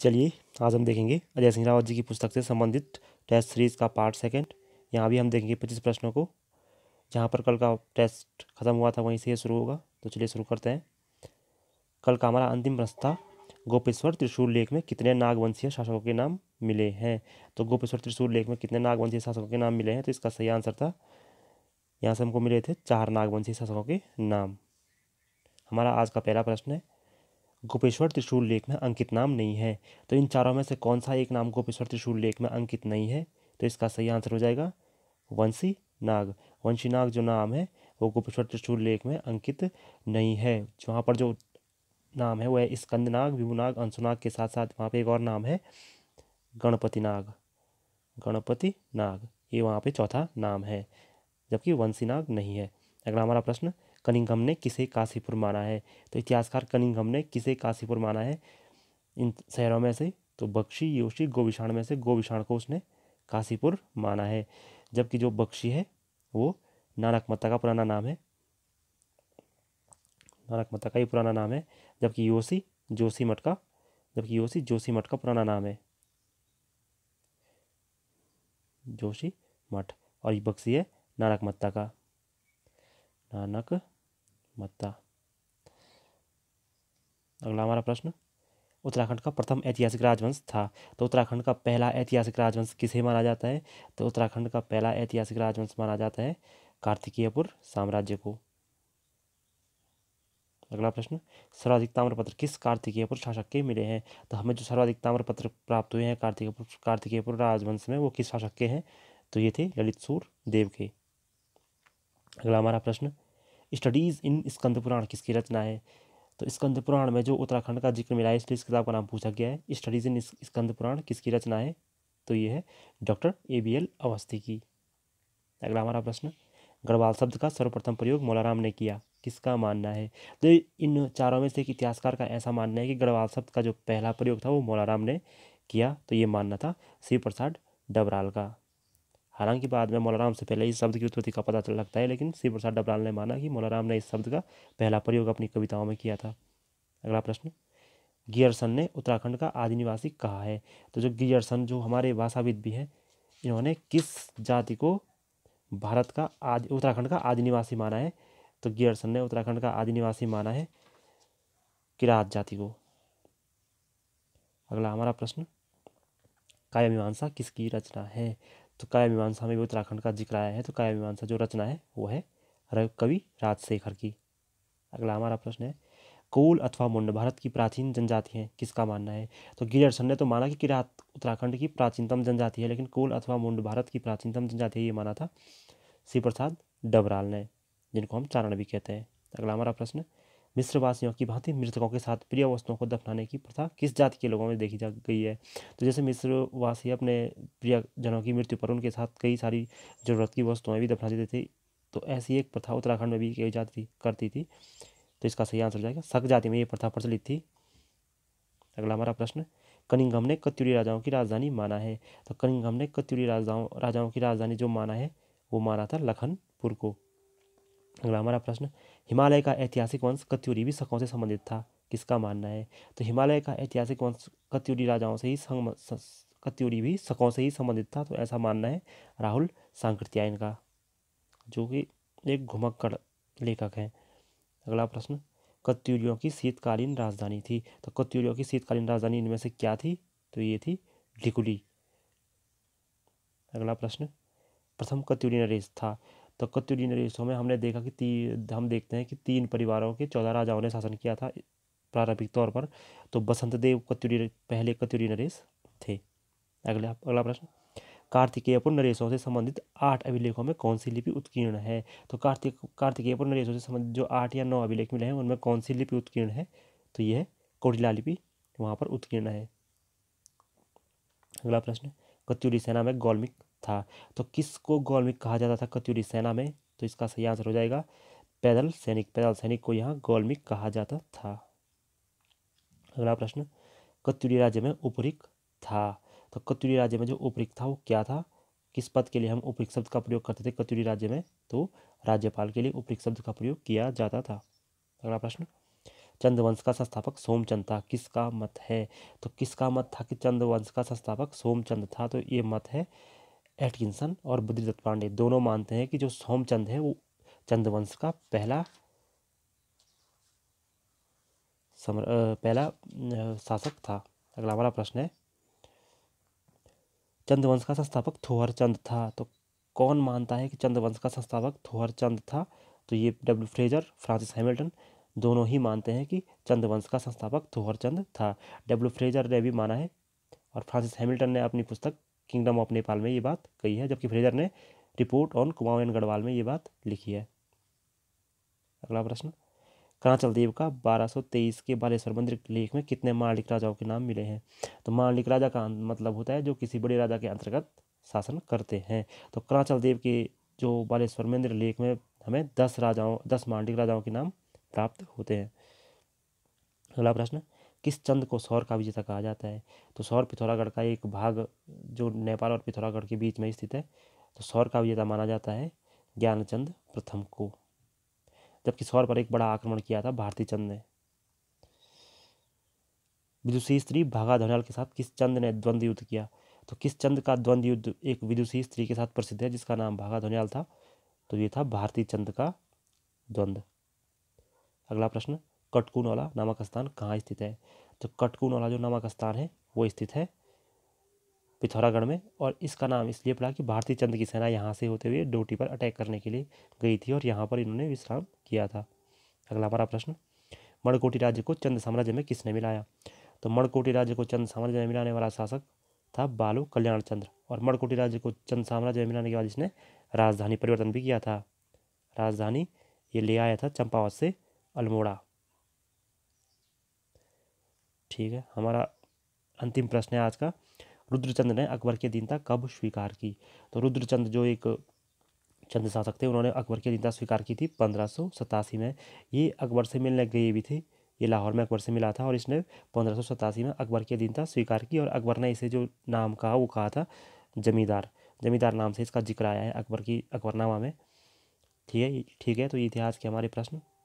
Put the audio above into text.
चलिए आज हम देखेंगे अजय सिंह रावत जी की पुस्तक से संबंधित टेस्ट सीरीज़ का पार्ट सेकंड यहाँ भी हम देखेंगे पच्चीस प्रश्नों को जहाँ पर कल का टेस्ट ख़त्म हुआ था वहीं से ये शुरू होगा तो चलिए शुरू करते हैं कल का हमारा अंतिम प्रश्न था गोपेश्वर त्रिशूल लेख में कितने नागवंशीय शासकों के नाम मिले हैं तो गोपेश्वर त्रिशूल लेख में कितने नागवंशीय शासकों के नाम मिले हैं तो इसका सही आंसर था यहाँ से हमको मिले थे चार नागवंशीय शासकों के नाम हमारा आज का पहला प्रश्न है गोपेश्वर त्रिशूल लेख में अंकित नाम नहीं है तो इन चारों में से कौन सा एक नाम गोपेश्वर त्रिशूल लेख में अंकित नहीं है तो इसका सही आंसर हो जाएगा वंशी नाग वंशी नाग जो नाम है वो गोपेश्वर त्रिशूल लेख में अंकित नहीं है जहाँ पर जो नाम है वह स्कंद स्कंदनाग विभुनाग अंशुनाग के साथ साथ वहाँ पर एक और नाम है गणपति नाग गणपति नाग ये वहाँ पे चौथा नाम है जबकि वंशी नाग नहीं है अगला हमारा प्रश्न कनिंगम ने किसे काशीपुर माना है तो इतिहासकार कनिंगम ने किसे काशीपुर माना है इन शहरों में से तो बख्शी योशी गोविषाण में से गोविषाण को उसने काशीपुर माना है जबकि जो बख्शी है वो नानक मत्ता का पुराना नाम है नानक मत्ता का ही पुराना नाम है जबकि योशी जोशी मठ का जबकि योशी जोशी मठ का पुराना नाम है जोशी मठ और ये बक्सी है नानक मत्ता का नानक मत्ता अगला हमारा प्रश्न उत्तराखंड का प्रथम ऐतिहासिक राजवंश था तो उत्तराखंड का पहला ऐतिहासिक राजवंश किसे माना जाता है तो उत्तराखंड का पहला ऐतिहासिक राजवंश माना जाता है कार्तिकीयपुर साम्राज्य को अगला प्रश्न सर्वाधिक ताम्रपत्र किस कार्तिकीयपुर शासक के मिले हैं तो हमें जो सर्वाधिक ताम्रपत्र प्राप्त हुए हैं कार्तिकीयपुर कार्तिकीयपुर राजवंश में वो किस शासक के हैं तो ये थे ललित सूर देव के अगला हमारा प्रश्न स्टडीज़ इन स्कंद पुराण किसकी रचना है तो स्कंद पुराण में जो उत्तराखंड का जिक्र मिला है इसलिए इस किताब का नाम पूछा गया है स्टडीज़ इन स्कंद पुराण किसकी रचना है तो ये है doctor A B L Awasthi की अगला हमारा प्रश्न गढ़वाल शब्द का सर्वप्रथम प्रयोग मौलाराम ने किया किसका मानना है तो इन चारों में से एक इतिहासकार का ऐसा मानना है कि गढ़वाल शब्द का जो पहला प्रयोग था वो मौलाराम ने किया तो ये मानना था शिव प्रसाद डबराल का हालांकि बाद में मौलाराम से पहले इस शब्द की उत्पत्ति का पता चल लगता है लेकिन शिव प्रसाद डबराल ने माना कि मौलाराम ने इस शब्द का पहला प्रयोग अपनी कविताओं में किया था अगला प्रश्न गियरसन ने उत्तराखंड का आदि निवासी कहा है तो जो गियरसन जो हमारे भाषाविद भी हैं इन्होंने किस जाति को भारत का आदि उत्तराखंड का आदि निवासी माना है तो गियरसन ने उत्तराखंड का आदि निवासी माना है किरात जाति को अगला हमारा प्रश्न काया मीमांसा किसकी रचना है तो काया मीमांसा में भी उत्तराखंड का जिक्र आया है तो काया मीमांसा जो रचना है वो है कवि राजशेखर की अगला हमारा प्रश्न है कोल अथवा मुंड भारत की प्राचीन जनजाति है किसका मानना है तो गिरियर्सन ने तो माना कि किरात उत्तराखंड की प्राचीनतम जनजाति है लेकिन कोल अथवा मुंड भारत की प्राचीनतम जनजाति है ये माना था शिव प्रसाद डबराल ने जिनको हम चारण भी कहते हैं अगला हमारा प्रश्न मिस्रवासियों की भांति मृतकों के साथ प्रिय वस्तुओं को दफनाने की प्रथा किस जाति के लोगों में देखी जा गई है तो जैसे मिस्रवासी अपने प्रियजनों की मृत्यु पर उनके साथ कई सारी ज़रूरत की वस्तुएँ भी दफना देते थे तो ऐसी एक प्रथा उत्तराखंड में भी की जाती करती थी तो इसका सही आंसर हो जाएगा सक जाति में ये प्रथा प्रचलित थी अगला हमारा प्रश्न कनिंगम ने कत्यूरी राजाओं की राजधानी माना है तो कनिंगम ने कत्यूरी राजाओं राजाओं की राजधानी जो माना है वो माना था लखनपुर को अगला हमारा प्रश्न हिमालय का ऐतिहासिक वंश कत्यूरी भी शकों से संबंधित था किसका मानना है तो हिमालय का ऐतिहासिक वंश कत्यूरी राजाओं से ही कत्यूरी भी शकों से ही संबंधित था तो ऐसा मानना है राहुल सांकृत्यायन का जो कि एक घुमक्कड़ लेखक हैं अगला प्रश्न कत्यूरियों की शीतकालीन राजधानी थी तो कत्यूरियों की शीतकालीन राजधानी इनमें से क्या थी तो ये थी ढिकुली अगला प्रश्न प्रथम कत्यूरी नरेश था तो तकत्व नरेशों में हमने देखा कि ती, हम देखते हैं कि तीन परिवारों के चौदह राजाओं ने शासन किया था प्रारंभिक तौर पर तो बसंत देव कत्युरी पहले कत्युरी नरेश थे अगले अगला प्रश्न कार्तिकेय पर नरेशों से संबंधित आठ अभिलेखों में कौन सी लिपि उत्कीर्ण है तो कार्तिक कार्तिकेय पर नरेशों से संबंधित जो आठ या नौ अभिलेख मिले हैं उनमें कौन सी लिपि उत्कीर्ण है तो यह कोटिला लिपि वहाँ पर उत्कीर्ण है अगला प्रश्न कत्यूरी सेना में गौलमिक था तो किसको गोलमिक कहा जाता था कत्यूरी सेना में तो इसका सही आंसर हो जाएगा पैदल सैनिक पैदल सैनिक को यहाँ गोलमिक कहा जाता था अगला प्रश्न कत्यूरी राज्य में उपरिक था तो कत्यूरी राज्य में जो उपरिक था वो क्या था किस पद के लिए हम उपरिक शब्द का प्रयोग करते थे कत्यूरी राज्य में तो राज्यपाल के लिए उपरिक शब्द का प्रयोग किया जाता था अगला प्रश्न चंद्रवंश का संस्थापक सोमचंद था किसका मत है तो किसका मत था कि चंद्रवंश का संस्थापक सोमचंद था तो ये मत है एटकिंसन और बुद्धिदत्त पांडे दोनों मानते हैं कि जो सोमचंद है वो चंद्रवंश का पहला समर पहला शासक था अगला वाला प्रश्न है चंद्रवंश का संस्थापक थोहर चंद था तो कौन मानता है कि चंद्रवंश का संस्थापक थोहर चंद था तो ये डब्ल्यू फ्रेजर फ्रांसिस हैमिल्टन दोनों ही मानते हैं कि चंद्रवंश का संस्थापक थोहर चंद था डब्ल्यू फ्रेजर ने भी माना है और फ्रांसिस हैमिल्टन ने अपनी पुस्तक किंगडम ऑफ नेपाल में ये बात कही है जबकि फ्रेजर ने रिपोर्ट ऑन कुमाऊन गढ़वाल में ये बात लिखी है अगला प्रश्न कांचलदेव का 1223 के बालेश्वर मंदिर लेख में कितने मालिक राजाओं के नाम मिले हैं तो मालिक राजा का मतलब होता है जो किसी बड़े राजा के अंतर्गत शासन करते हैं तो कराचल देव के जो बालेश्वर मंदिर लेख में हमें दस राजाओं दस मांडिक राजाओं के नाम प्राप्त होते हैं अगला प्रश्न किस चंद को सौर का विजेता कहा जाता है तो सौर पिथौरागढ़ का एक भाग जो नेपाल और पिथौरागढ़ के बीच में स्थित है तो सौर का विजेता माना जाता है ज्ञानचंद प्रथम को जबकि सौर पर एक बड़ा आक्रमण किया था भारती चंद ने विदुषी स्त्री भागा धनियाल के साथ किस चंद ने द्वंद्व युद्ध किया तो किस चंद का द्वंद युद्ध एक विदुषी स्त्री के साथ प्रसिद्ध है जिसका नाम भागा धनियाल था तो ये था भारती चंद का द्वंद्व अगला प्रश्न कटकुनौला नामक स्थान कहाँ स्थित है तो कटकुनौला जो नामक स्थान है वो स्थित है पिथौरागढ़ में और इसका नाम इसलिए पड़ा कि भारतीय चंद की सेना यहाँ से होते हुए डोटी पर अटैक करने के लिए गई थी और यहाँ पर इन्होंने विश्राम किया था अगला हमारा प्रश्न मणकोटी राज्य को चंद साम्राज्य में किसने मिलाया तो मणकोटी राज्य को चंद साम्राज्य में मिलाने वाला शासक था बालू कल्याण चंद्र और मणकोटी राज्य को चंद साम्राज्य में मिलाने के बाद इसने राजधानी परिवर्तन भी किया था राजधानी ये ले आया था चंपावत से अल्मोड़ा ठीक है हमारा अंतिम प्रश्न है आज का रुद्रचंद ने अकबर की अधीनता कब स्वीकार की तो रुद्रचंद जो एक चंद शासक थे उन्होंने अकबर की अधीनता स्वीकार की थी पंद्रह में ये अकबर से मिलने गए भी थे ये लाहौर में अकबर से मिला था और इसने पंद्रह में अकबर की अधीनता स्वीकार की और अकबर ने इसे जो नाम कहा वो कहा था जमींदार जमींदार नाम से इसका जिक्र आया है अकबर की अकबरनामा में ठीक है ठीक है तो इतिहास के हमारे प्रश्न